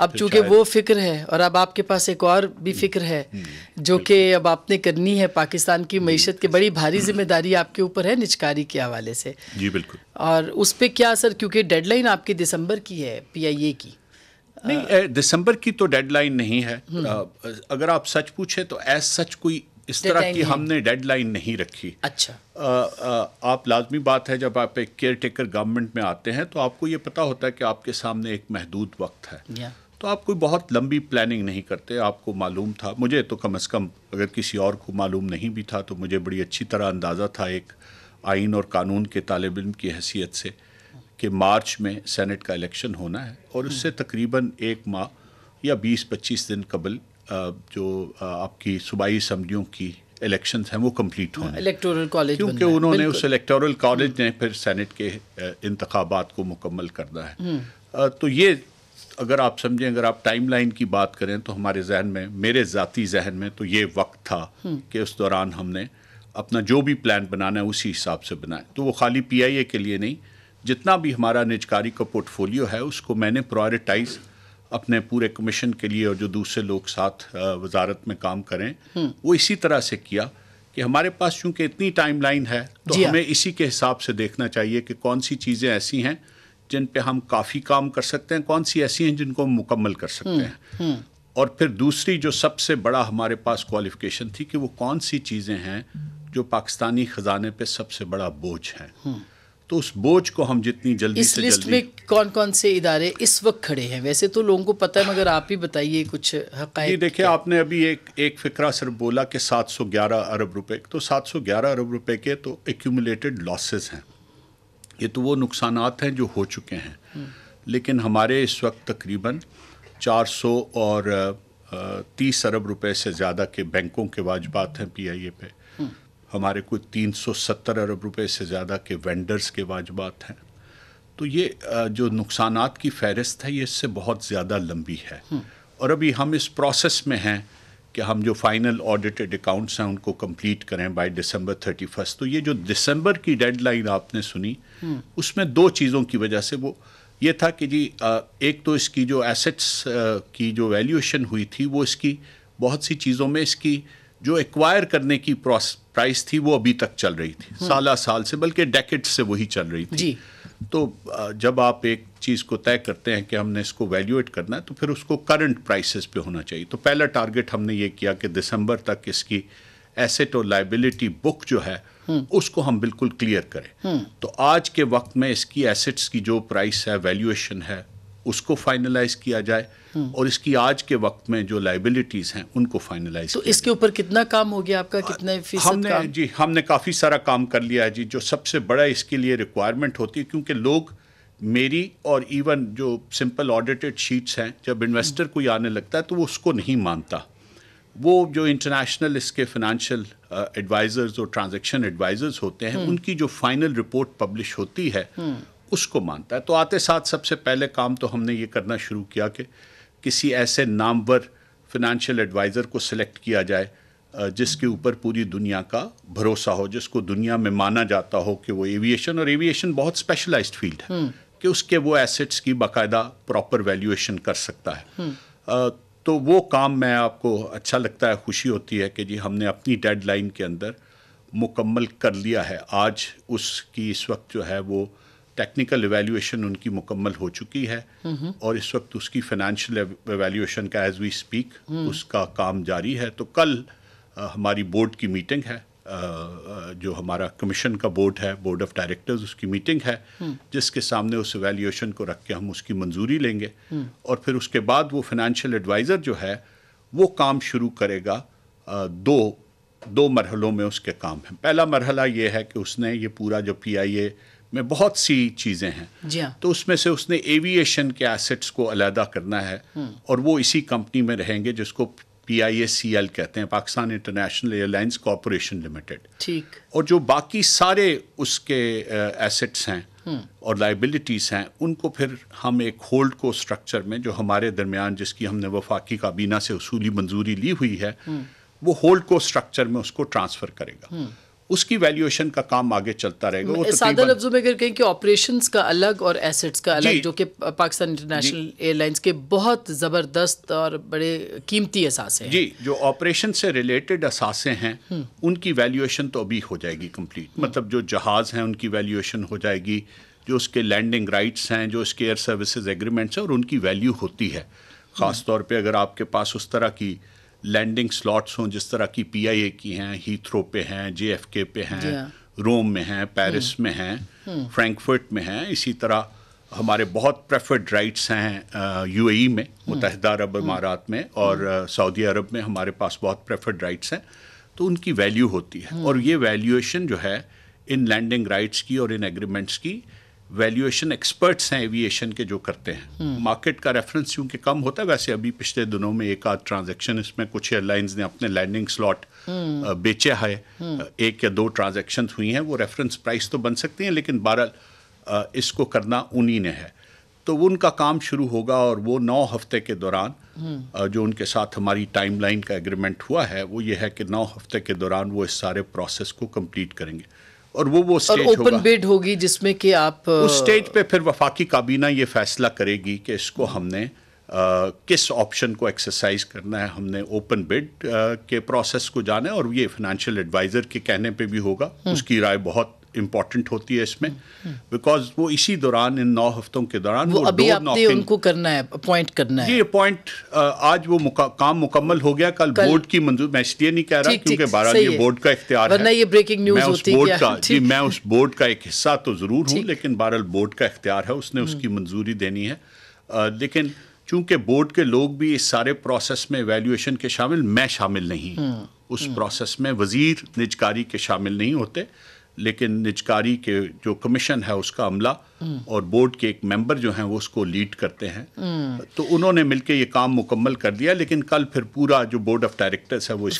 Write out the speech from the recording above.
अब तो चूंकि वो फिक्र है और अब आपके पास एक और भी हम्म, फिक्र है हम्म, जो कि अब आपने करनी है पाकिस्तान की हम्म, मीशत की बड़ी भारी जिम्मेदारी आपके ऊपर है निचकारी के हवाले से जी बिल्कुल और उस पर क्या असर क्योंकि डेडलाइन आपकी दिसंबर की है पीआईए की नहीं दिसंबर की तो डेडलाइन नहीं है अगर आप सच पूछे तो ऐस सच कोई इस तरह की हमने डेडलाइन नहीं रखी अच्छा आ, आ, आप लाजमी बात है जब आप एक केयर टेकर गवर्नमेंट में आते हैं तो आपको ये पता होता है कि आपके सामने एक महदूद वक्त है तो आप कोई बहुत लंबी प्लानिंग नहीं करते आपको मालूम था मुझे तो कम अज़ कम अगर किसी और को मालूम नहीं भी था तो मुझे बड़ी अच्छी तरह अंदाज़ा था एक आइन और कानून के तालब इम की हैसियत से कि मार्च में सेनेट का इलेक्शन होना है और hmm। उससे तकरीबन एक माह या 20-25 दिन कबल जो आपकी सूबाई असम्बलियों की इलेक्शन हैं वो कम्प्लीट हों इलेक्टोरल कॉलेज क्योंकि उन्होंने उस इलेक्टोरल कॉलेज हम्म। ने फिर सैनट के इंतबात को मुकम्मल करना है हम्म। तो ये अगर आप समझें अगर आप टाइम लाइन की बात करें तो हमारे जहन में मेरे ज़ाती जहन में तो ये वक्त था हम्म। कि उस दौरान हमने अपना जो भी प्लान बनाना है उसी हिसाब से बनाए तो वो खाली पी आई ए के लिए नहीं जितना भी हमारा निजकारी का पोर्टफोलियो है उसको मैंने प्रायोरिटाइज़ अपने पूरे कमीशन के लिए और जो दूसरे लोग साथ वजारत में काम करें वो इसी तरह से किया कि हमारे पास चूंकि इतनी टाइमलाइन है तो हाँ। हमें इसी के हिसाब से देखना चाहिए कि कौन सी चीज़ें ऐसी हैं जिन पे हम काफ़ी काम कर सकते हैं कौन सी ऐसी हैं जिनको हम मुकम्मल कर सकते हम्म, हैं हम्म। और फिर दूसरी जो सबसे बड़ा हमारे पास क्वालिफिकेशन थी कि वो कौन सी चीज़ें हैं जो पाकिस्तानी ख़जाने पे सबसे बड़ा बोझ है हम्म। तो उस बोझ को हम जितनी जल्दी इस से लिस्ट जल्दी में कौन कौन से इदारे इस वक्त खड़े हैं वैसे तो लोगों को पता है मगर आप ही बताइए कुछ जी देखिए आपने अभी एक एक फिक्रा सिर्फ बोला कि 711 अरब रुपए तो 711 अरब रुपए के तो एक्यूमुलेटेड लॉसेस हैं ये तो वो नुकसान हैं जो हो चुके हैं हम्म। लेकिन हमारे इस वक्त तकरीबन चार और तीस अरब रुपये से ज़्यादा के बैंकों के वाजबात हैं पी पे हमारे कोई 370 अरब रुपए से ज़्यादा के वेंडर्स के वाजबात हैं तो ये जो नुकसान की फहरिस्त है ये इससे बहुत ज़्यादा लंबी है हम्म। और अभी हम इस प्रोसेस में हैं कि हम जो फाइनल ऑडिटेड अकाउंट्स हैं उनको कंप्लीट करें बाय दिसंबर थर्टी फर्स्ट तो ये जो दिसंबर की डेडलाइन आपने सुनी हम्म। उसमें दो चीज़ों की वजह से वो ये था कि जी एक तो इसकी जो एसेट्स की जो वैल्यूएशन हुई थी वो इसकी बहुत सी चीज़ों में इसकी जो एक्वायर करने की प्रोसेस प्राइस थी वो अभी तक चल रही थी हम्म। साल साल से बल्कि डेकेट से वही चल रही थी जी तो जब आप एक चीज़ को तय करते हैं कि हमने इसको वैल्यूएट करना है तो फिर उसको करंट प्राइसेस पे होना चाहिए तो पहला टारगेट हमने ये किया कि दिसंबर तक इसकी एसेट और लाइबिलिटी बुक जो है हम्म। उसको हम बिल्कुल क्लियर करें हम्म। तो आज के वक्त में इसकी एसेट्स की जो प्राइस है वैल्यूएशन है उसको फाइनलाइज किया जाए हम्म। और इसकी आज के वक्त में जो लाइबिलिटीज़ हैं उनको फाइनलाइज तो इसके ऊपर कितना काम हो गया आपका कितने हमने काम? जी हमने काफ़ी सारा काम कर लिया है जी जो सबसे बड़ा इसके लिए रिक्वायरमेंट होती है क्योंकि लोग मेरी और इवन जो सिंपल ऑडिटेड शीट्स हैं जब इन्वेस्टर हम्म। कोई आने लगता है तो वो उसको नहीं मानता वो जो इंटरनेशनल इसके फाइनेंशियल एडवाइज़र्स और ट्रांजैक्शन एडवाइज़र्स होते हैं हम्म। उनकी जो फाइनल रिपोर्ट पब्लिश होती है उसको मानता है तो आते साथ सबसे पहले काम तो हमने ये करना शुरू किया कि किसी ऐसे नामवर फिनंशियल एडवाइज़र को सिलेक्ट किया जाए जिसके ऊपर पूरी दुनिया का भरोसा हो जिसको दुनिया में माना जाता हो कि वो एविएशन और एविएशन बहुत स्पेशलाइज फील्ड है हम्म। कि उसके वो एसेट्स की बाकायदा प्रॉपर वैल्यूएशन कर सकता है हम्म। तो वो काम मैं आपको अच्छा लगता है खुशी होती है कि जी हमने अपनी डेडलाइन के अंदर मुकम्मल कर लिया है आज उसकी इस वक्त जो है वो टेक्निकल एवेल्यूएशन उनकी मुकम्मल हो चुकी है और इस वक्त उसकी फाइनेंशियल एवेल्यूएशन का एज वी स्पीक उसका काम जारी है तो कल हमारी बोर्ड की मीटिंग है जो हमारा कमीशन का बोर्ड है बोर्ड ऑफ डायरेक्टर्स उसकी मीटिंग है हम्म। जिसके सामने उस एवेल्यूएशन को रख के हम उसकी मंजूरी लेंगे हम्म। और फिर उसके बाद वो फाइनेंशियल एडवाइज़र जो है वो काम शुरू करेगा दो दो मरहलों में उसके काम हैं पहला मरहला ये है कि उसने ये पूरा जो पी आई ए में बहुत सी चीज़ें हैं हाँ। तो उसमें से उसने एविएशन के एसेट्स को अलहदा करना है हम्म। और वो इसी कंपनी में रहेंगे जिसको P I S C L कहते हैं Pakistan international airlines corporation limited ठीक और जो बाकी सारे उसके एसेट्स हैं हम्म। और लाइबिलिटीज़ हैं उनको फिर हम एक होल्ड को स्ट्रक्चर में जो हमारे दरमियान जिसकी हमने वफाकी काबीना से उसूली मंजूरी ली हुई है हम्म। वो होल्ड को स्ट्रक्चर में उसको ट्रांसफ़र करेगा उसकी वैल्यूएशन का काम आगे चलता रहेगा सादा लफ्जों में अगर कहें कि ऑपरेशन का अलग और एसेट्स का अलग जो कि पाकिस्तान इंटरनेशनल एयरलाइंस के बहुत ज़बरदस्त और बड़े कीमती असासे हैं जी जो ऑपरेशन से रिलेटेड असासे हैं हम्म। उनकी वैल्यूएशन तो अभी हो जाएगी कंप्लीट हम्म। मतलब जो जहाज़ हैं उनकी वैल्यूएशन हो जाएगी जो उसके लैंडिंग राइट्स हैं जो उसके एयर सर्विसेज एग्रीमेंट्स हैं और उनकी वैल्यू होती है हम्म। ख़ास तौर पर अगर आपके पास उस तरह की लैंडिंग स्लॉट्स हों जिस तरह की पीआईए की हैं हीथ्रो पे हैं जेएफके पे हैं रोम में हैं पेरिस hmm. में हैं फ्रैंकफर्ट hmm. में हैं इसी तरह हमारे बहुत प्रेफर्ड राइट्स हैं यूएई e में hmm. मुतहदा अरब इमारात में और सऊदी अरब में हमारे पास बहुत प्रेफर्ड राइट्स हैं तो उनकी वैल्यू होती है और ये वैल्यूएशन जो है इन लैंडिंग राइट्स की और इन एग्रीमेंट्स की वैल्यूएशन एक्सपर्ट्स हैं एविएशन के जो करते हैं मार्केट हम्म। का रेफरेंस क्योंकि कम होता है वैसे अभी पिछले दिनों में एक आध ट्रांजेक्शन इसमें कुछ एयरलाइंस ने अपने लैंडिंग स्लॉट हम्म। बेचे है हम्म। एक या दो ट्रांजेक्शन हुई हैं वो रेफरेंस प्राइस तो बन सकती हैं लेकिन बहरहाल इसको करना उन्हीं ने है तो वो उनका काम शुरू होगा और वो नौ हफ्ते के दौरान जो उनके साथ हमारी टाइमलाइन का एग्रीमेंट हुआ है वो ये है कि नौ हफ्ते के दौरान वो इस सारे प्रोसेस को कंप्लीट करेंगे और वो वो स्टेज और ओपन बेड होगी जिसमें कि आप उस स्टेज पे फिर वफाकी काबीना ये फैसला करेगी कि इसको हमने आ, किस ऑप्शन को एक्सरसाइज करना है हमने ओपन बिड के प्रोसेस को जाना है और ये फाइनेंशियल एडवाइज़र के कहने पे भी होगा हम्म। उसकी राय बहुत इम्पॉर्टेंट होती है इसमें बिकॉज वो इसी दौरान इन नौ हफ्तों के दौरान वो, वो अभी आपने उनको करना है अपॉइंट करना है ये अपॉइंट आज वो मुका, काम मुकम्मल हो गया कल, कल बोर्ड की मंजूर मैं इसलिए नहीं कह रहा क्योंकि बारह ये बोर्ड का इख्तियार है ये ब्रेकिंग न्यूज होती बोर्ड का जी मैं उस बोर्ड का एक हिस्सा तो ज़रूर हूँ लेकिन बहरल बोर्ड का इख्तियार है उसने हम्म। उसकी मंजूरी देनी है लेकिन चूंकि बोर्ड के लोग भी इस सारे प्रोसेस में वैल्यूएशन के शामिल मैं शामिल नहीं हम्म, उस प्रोसेस हम्म। में वजीर निजकारी के शामिल नहीं होते लेकिन निचकारी के जो कमीशन है उसका अमला और बोर्ड के एक मेंबर जो हैं वो उसको लीड करते हैं हम्म। तो उन्होंने मिलकर ये काम मुकम्मल कर दिया लेकिन कल फिर पूरा जो बोर्ड ऑफ डायरेक्टर्स है वो इस